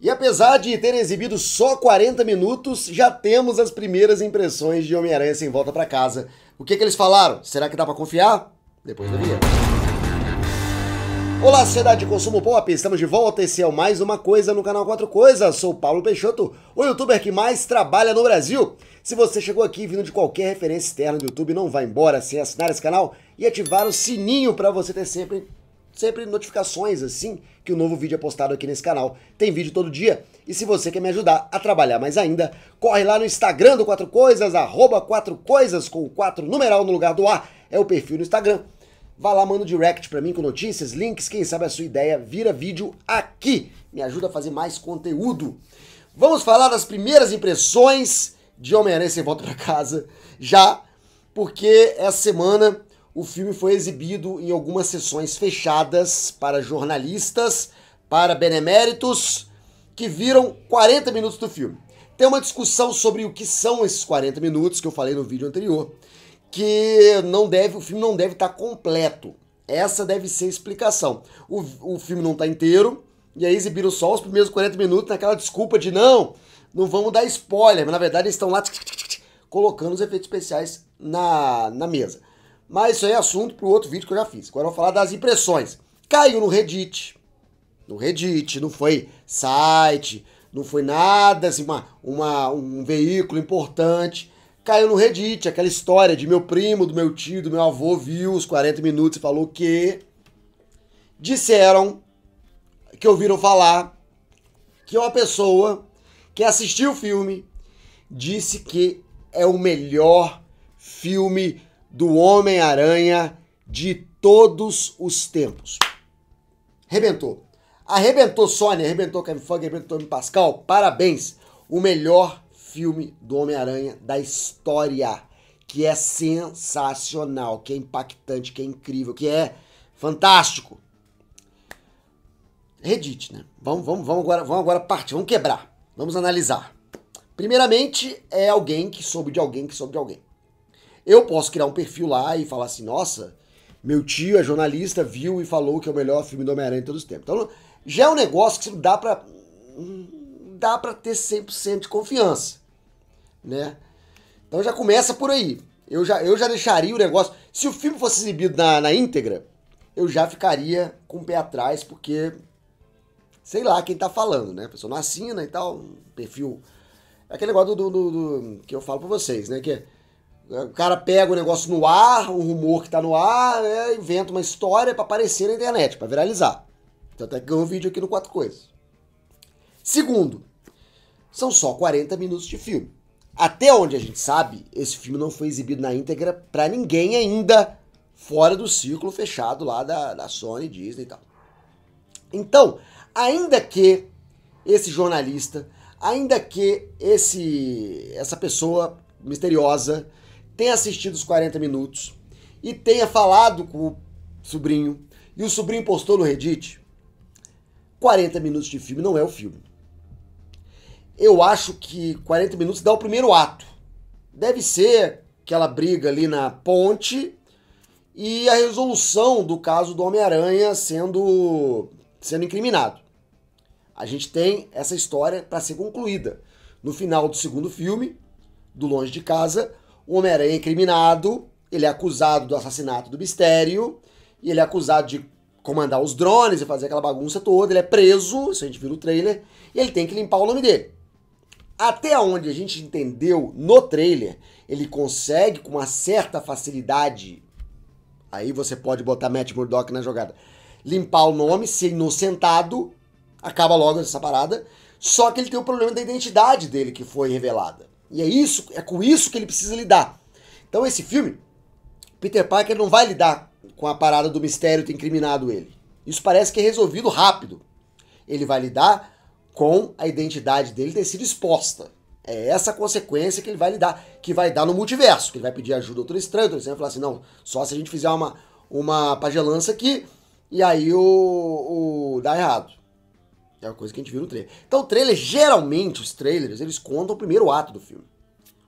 E apesar de ter exibido só 40 minutos, já temos as primeiras impressões de Homem-Aranha sem volta para casa. O que, que eles falaram? Será que dá para confiar? Depois da vinheta. Olá, Sociedade de Consumo Pop, estamos de volta. Esse é mais uma coisa no canal Quatro Coisas. Sou Paulo Peixoto, o youtuber que mais trabalha no Brasil. Se você chegou aqui vindo de qualquer referência externa do YouTube, não vá embora sem assinar esse canal e ativar o sininho para você ter sempre sempre notificações assim que o um novo vídeo é postado aqui nesse canal. Tem vídeo todo dia. E se você quer me ajudar a trabalhar mais ainda, corre lá no Instagram do Quatro Coisas, arroba 4 Coisas com o 4 numeral no lugar do A. É o perfil no Instagram. Vá lá, manda um direct pra mim com notícias, links, quem sabe a sua ideia vira vídeo aqui. Me ajuda a fazer mais conteúdo. Vamos falar das primeiras impressões de Homem-Aranha Sem Volta para Casa já, porque essa semana o filme foi exibido em algumas sessões fechadas para jornalistas, para beneméritos, que viram 40 minutos do filme. Tem uma discussão sobre o que são esses 40 minutos que eu falei no vídeo anterior, que não deve, o filme não deve estar tá completo. Essa deve ser a explicação. O, o filme não está inteiro, e aí exibiram só os primeiros 40 minutos naquela desculpa de não, não vamos dar spoiler, mas na verdade eles estão lá colocando os efeitos especiais na, na mesa. Mas isso aí é assunto para o outro vídeo que eu já fiz. Agora eu vou falar das impressões. Caiu no Reddit. No Reddit, não foi site, não foi nada, assim, uma, uma, um veículo importante. Caiu no Reddit, aquela história de meu primo, do meu tio, do meu avô viu os 40 minutos e falou que. Disseram que ouviram falar que uma pessoa que assistiu o filme disse que é o melhor filme do Homem-Aranha de todos os tempos. Arrebentou. Arrebentou Sony, arrebentou Kevin Feige, arrebentou Tommy Pascal. Parabéns. O melhor filme do Homem-Aranha da história, que é sensacional, que é impactante, que é incrível, que é fantástico. Reddit, né? Vamos, vamos, vamos agora, vamos agora partir, vamos quebrar. Vamos analisar. Primeiramente, é alguém que soube de alguém que soube de alguém. Eu posso criar um perfil lá e falar assim, nossa, meu tio é jornalista, viu e falou que é o melhor filme do Homem-Aranha de todos os tempos. Então, já é um negócio que dá pra, dá pra ter 100% de confiança, né? Então já começa por aí. Eu já, eu já deixaria o negócio... Se o filme fosse exibido na, na íntegra, eu já ficaria com o pé atrás, porque... Sei lá quem tá falando, né? A pessoa não assina e tal, perfil... É aquele negócio do, do, do, do que eu falo pra vocês, né? Que é é, o cara pega o negócio no ar, o rumor que tá no ar, é, inventa uma história para aparecer na internet, para viralizar. Então até que ganhou um vídeo aqui no Quatro Coisas. Segundo, são só 40 minutos de filme. Até onde a gente sabe, esse filme não foi exibido na íntegra para ninguém ainda, fora do círculo fechado lá da, da Sony, Disney e tal. Então, ainda que esse jornalista, ainda que esse essa pessoa misteriosa tenha assistido os 40 minutos e tenha falado com o sobrinho e o sobrinho postou no Reddit, 40 minutos de filme não é o filme. Eu acho que 40 minutos dá o primeiro ato. Deve ser aquela briga ali na ponte e a resolução do caso do Homem-Aranha sendo sendo incriminado. A gente tem essa história para ser concluída. No final do segundo filme, do Longe de Casa, o Homem-Aranha é incriminado, ele é acusado do assassinato do mistério, e ele é acusado de comandar os drones e fazer aquela bagunça toda, ele é preso, isso a gente viu no trailer, e ele tem que limpar o nome dele. Até onde a gente entendeu no trailer, ele consegue com uma certa facilidade. Aí você pode botar Matt Murdock na jogada. Limpar o nome, ser inocentado, acaba logo essa parada. Só que ele tem o problema da identidade dele que foi revelada. E é isso, é com isso que ele precisa lidar. Então esse filme, Peter Parker não vai lidar com a parada do mistério ter incriminado ele. Isso parece que é resolvido rápido. Ele vai lidar com a identidade dele ter sido exposta. É essa consequência que ele vai lidar, que vai dar no multiverso, que ele vai pedir ajuda ao outro Estranho, ele vai falar assim, não, só se a gente fizer uma, uma pagelança aqui, e aí o, o dá errado. É uma coisa que a gente viu no trailer. Então, o trailer, geralmente, os trailers, eles contam o primeiro ato do filme.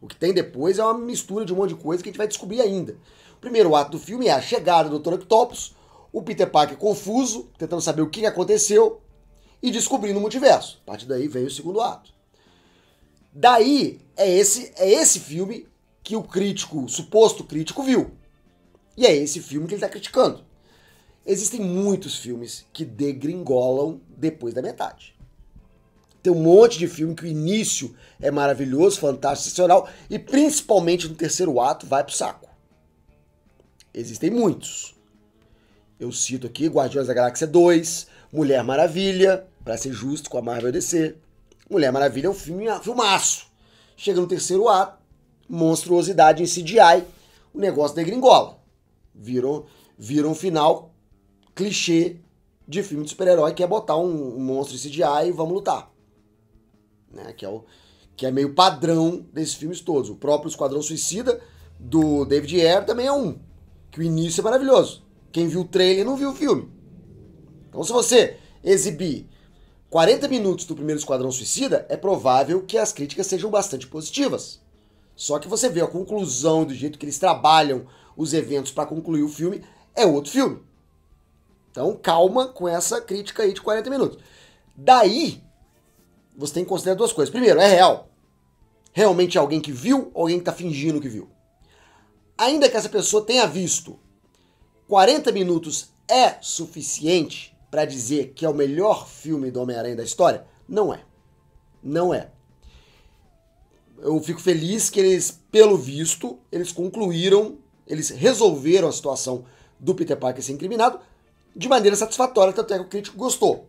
O que tem depois é uma mistura de um monte de coisa que a gente vai descobrir ainda. O primeiro ato do filme é a chegada do Dr. Octopus, o Peter Parker confuso, tentando saber o que aconteceu e descobrindo o multiverso. A partir daí vem o segundo ato. Daí é esse é esse filme que o crítico, o suposto crítico viu. E é esse filme que ele está criticando. Existem muitos filmes que degringolam depois da metade. Tem um monte de filme que o início é maravilhoso, fantástico, sensacional, e principalmente no terceiro ato vai pro saco. Existem muitos. Eu cito aqui Guardiões da Galáxia 2, Mulher Maravilha, para ser justo com a Marvel DC. Mulher Maravilha é um filme, ah, filmaço. Chega no terceiro ato, monstruosidade em CGI, o negócio degringola. Virou, virou um final clichê de filme de super-herói, que é botar um, monstro em CGI e vamos lutar. Né? Que, é o, que é meio padrão desses filmes todos. O próprio Esquadrão Suicida, do David Ayer, também é um. Que o início é maravilhoso. Quem viu o trailer não viu o filme. Então, se você exibir 40 minutos do primeiro Esquadrão Suicida, é provável que as críticas sejam bastante positivas. Só que você vê a conclusão do jeito que eles trabalham os eventos para concluir o filme, é outro filme. Então, calma com essa crítica aí de 40 minutos. Daí, você tem que considerar duas coisas. Primeiro, é real. Realmente é alguém que viu ou alguém que está fingindo que viu? Ainda que essa pessoa tenha visto, 40 minutos é suficiente para dizer que é o melhor filme do Homem-Aranha da história? Não é. Não é. Eu fico feliz que eles, pelo visto, eles concluíram, eles resolveram a situação do Peter Parker ser incriminado, de maneira satisfatória, tanto é que o crítico gostou,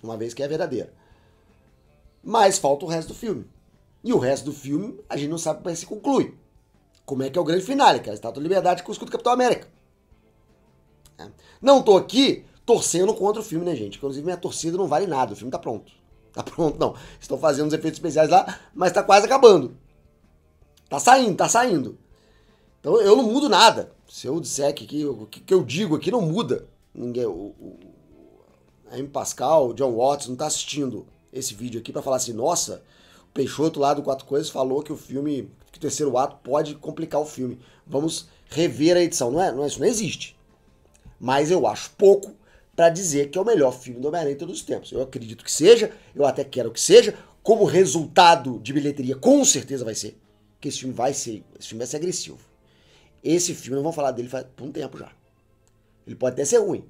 uma vez que é verdadeira. Mas falta o resto do filme. E o resto do filme a gente não sabe como é que se conclui. Como é que é o grande finale, que é a Estátua da Liberdade com o escudo do Capitão América. É. Não tô aqui torcendo contra o filme, né, gente? Inclusive minha torcida não vale nada, o filme tá pronto. Tá pronto, não. Estão fazendo os efeitos especiais lá, mas tá quase acabando. Tá saindo, tá saindo. Então eu não mudo nada. Se eu disser que o que, que, eu digo aqui não muda. Ninguém, o, o, a M. Pascal, o John Watts, não está assistindo esse vídeo aqui para falar assim, nossa, o Peixoto lá do Quatro Coisas falou que o filme, que o terceiro ato pode complicar o filme. Vamos rever a edição. Não é, não é isso não existe. Mas eu acho pouco para dizer que é o melhor filme do Homem-Aranha dos tempos. Eu acredito que seja, eu até quero que seja. Como resultado de bilheteria, com certeza vai ser. Que esse filme vai ser, esse filme vai ser agressivo. Esse filme, não vou falar dele faz por um tempo já. Ele pode até ser ruim.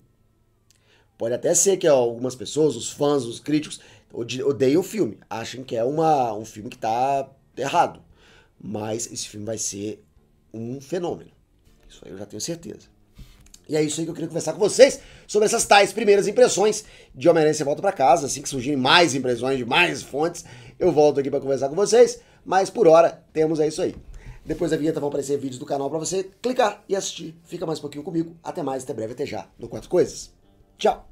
Pode até ser que algumas pessoas, os fãs, os críticos, odeiem o filme. Acham que é uma, um filme que está errado. Mas esse filme vai ser um fenômeno. Isso aí eu já tenho certeza. E é isso aí que eu queria conversar com vocês sobre essas tais primeiras impressões de Homem-Aranha Você Volta para Casa. Assim que surgirem mais impressões de mais fontes, eu volto aqui para conversar com vocês. Mas por hora, temos é isso aí. Depois da vinheta vão aparecer vídeos do canal para você clicar e assistir. Fica mais um pouquinho comigo. Até mais, até breve, até já. No Quatro Coisas. Tchau!